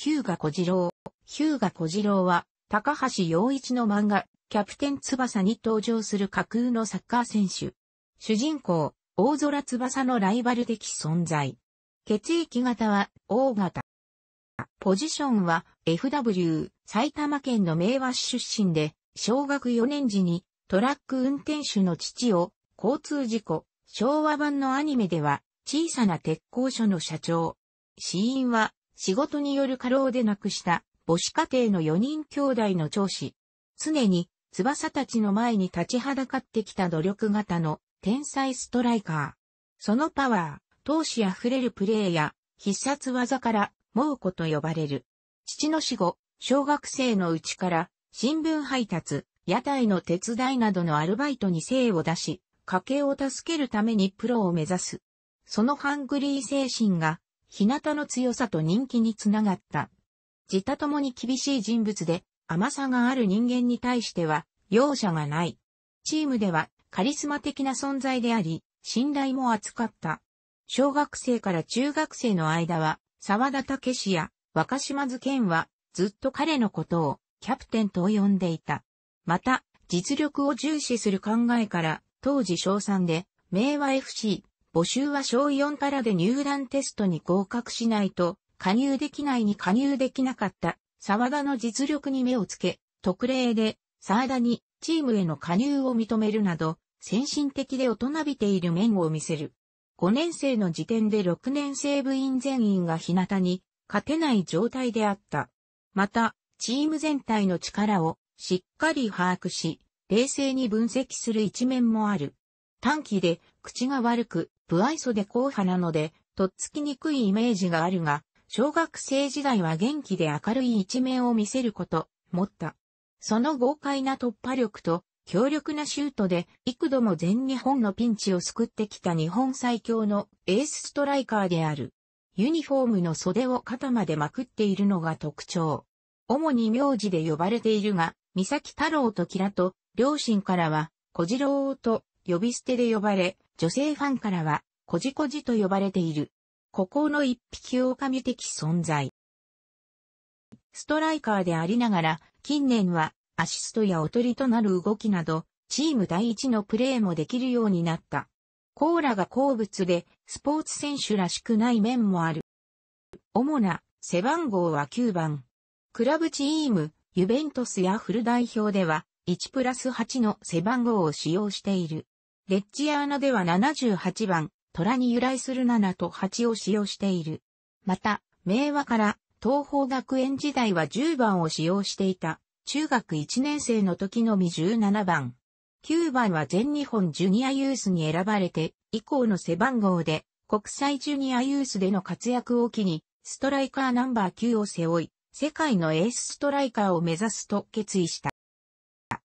ヒューガ小次郎。ヒューガ小次郎は、高橋洋一の漫画、キャプテン翼に登場する架空のサッカー選手。主人公、大空翼のライバル的存在。血液型は、O 型。ポジションは、FW、埼玉県の明和市出身で、小学4年時に、トラック運転手の父を、交通事故、昭和版のアニメでは、小さな鉄工所の社長。死因は、仕事による過労で亡くした母子家庭の4人兄弟の長子。常に翼たちの前に立ちはだかってきた努力型の天才ストライカー。そのパワー、闘志あふれるプレーや必殺技から猛虎と呼ばれる。父の死後、小学生のうちから新聞配達、屋台の手伝いなどのアルバイトに精を出し、家計を助けるためにプロを目指す。そのハングリー精神が日向の強さと人気につながった。自他ともに厳しい人物で、甘さがある人間に対しては、容赦がない。チームでは、カリスマ的な存在であり、信頼も厚かった。小学生から中学生の間は、沢田武史や若島津健は、ずっと彼のことを、キャプテンと呼んでいた。また、実力を重視する考えから、当時賞賛で、名和 FC、募集は小4からで入団テストに合格しないと、加入できないに加入できなかった沢田の実力に目をつけ、特例で沢田にチームへの加入を認めるなど、先進的で大人びている面を見せる。5年生の時点で6年生部員全員が日向に勝てない状態であった。また、チーム全体の力をしっかり把握し、冷静に分析する一面もある。短期で口が悪く、不愛想で硬派なので、とっつきにくいイメージがあるが、小学生時代は元気で明るい一面を見せること、持った。その豪快な突破力と、強力なシュートで、幾度も全日本のピンチを救ってきた日本最強のエースストライカーである。ユニフォームの袖を肩までまくっているのが特徴。主に名字で呼ばれているが、三崎太郎とキラと、両親からは、小次郎と呼び捨てで呼ばれ、女性ファンからは、こじこじと呼ばれている。孤高の一匹狼的存在。ストライカーでありながら、近年はアシストやおとりとなる動きなど、チーム第一のプレーもできるようになった。コーラが好物で、スポーツ選手らしくない面もある。主な背番号は9番。クラブチーム、ユベントスやフル代表では、1プラス8の背番号を使用している。レッジアーナでは78番、虎に由来する7と8を使用している。また、名和から東方学園時代は10番を使用していた。中学1年生の時のみ17番。9番は全日本ジュニアユースに選ばれて、以降の背番号で、国際ジュニアユースでの活躍を機に、ストライカーナンバー9を背負い、世界のエースストライカーを目指すと決意した。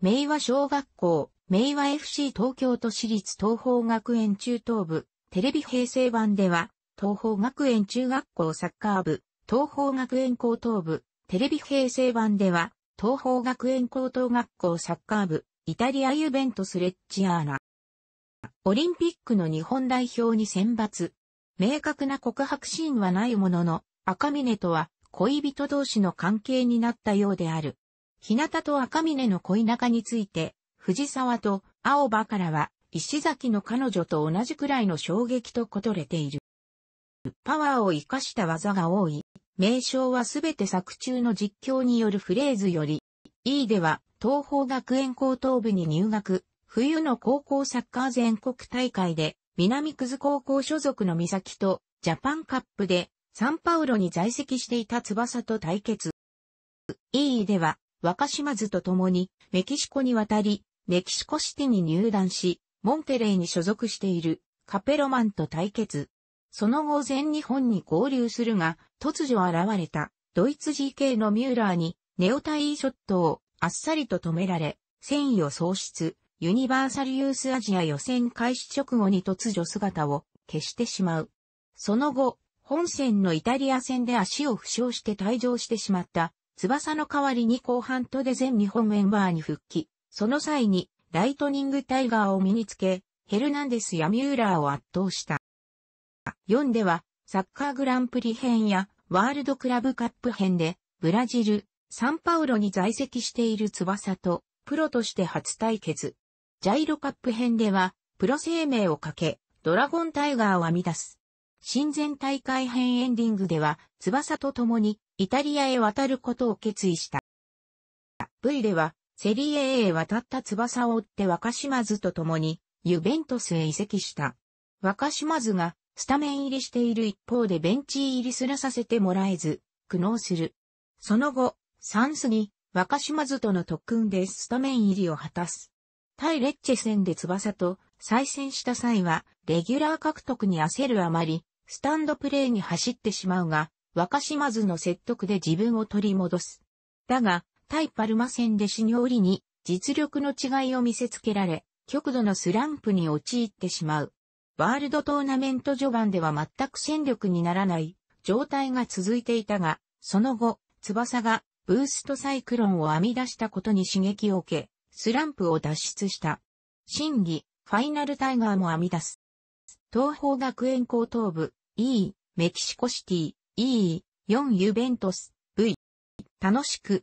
名和小学校、明和 FC 東京都市立東方学園中等部、テレビ平成版では、東方学園中学校サッカー部、東方学園高等部、テレビ平成版では、東方学園高等学校サッカー部、イタリアユベントスレッジアーナ。オリンピックの日本代表に選抜。明確な告白シーンはないものの、赤峰とは恋人同士の関係になったようである。日向と赤峰の恋仲について、藤沢と青葉からは、石崎の彼女と同じくらいの衝撃とことれている。パワーを活かした技が多い。名称はすべて作中の実況によるフレーズより、E では東方学園高等部に入学、冬の高校サッカー全国大会で南久津高校所属の三崎とジャパンカップでサンパウロに在籍していた翼と対決。E では若島津と共にメキシコに渡りメキシコシティに入団し、モンテレイに所属しているカペロマンと対決。その後全日本に合流するが、突如現れたドイツ GK のミューラーにネオタイショットをあっさりと止められ、戦意を喪失、ユニバーサルユースアジア予選開始直後に突如姿を消してしまう。その後、本戦のイタリア戦で足を負傷して退場してしまった、翼の代わりに後半とで全日本メンバーに復帰その際に、ライトニングタイガーを身につけ、ヘルナンデスやミューラーを圧倒した。4では、サッカーグランプリ編やワールドクラブカップ編で、ブラジル、サンパウロに在籍している翼と、プロとして初対決。ジャイロカップ編では、プロ生命をかけ、ドラゴンタイガーを編み出す。親善大会編エンディングでは、翼と共にイタリアへ渡ることを決意した。V では、セリエ A へ渡った翼を追って若島津と共に、ユベントスへ移籍した。若島津が、スタメン入りしている一方でベンチ入りすらさせてもらえず、苦悩する。その後、ンスに、若島津との特訓でスタメン入りを果たす。対レッチェ戦で翼と再戦した際は、レギュラー獲得に焦るあまり、スタンドプレーに走ってしまうが、若島津の説得で自分を取り戻す。だが、対パルマ戦で死に降りに実力の違いを見せつけられ、極度のスランプに陥ってしまう。ワールドトーナメント序盤では全く戦力にならない状態が続いていたが、その後、翼がブーストサイクロンを編み出したことに刺激を受け、スランプを脱出した。真議、ファイナルタイガーも編み出す。東方学園高等部、E、メキシコシティ、E、4ユベントス、V。楽しく、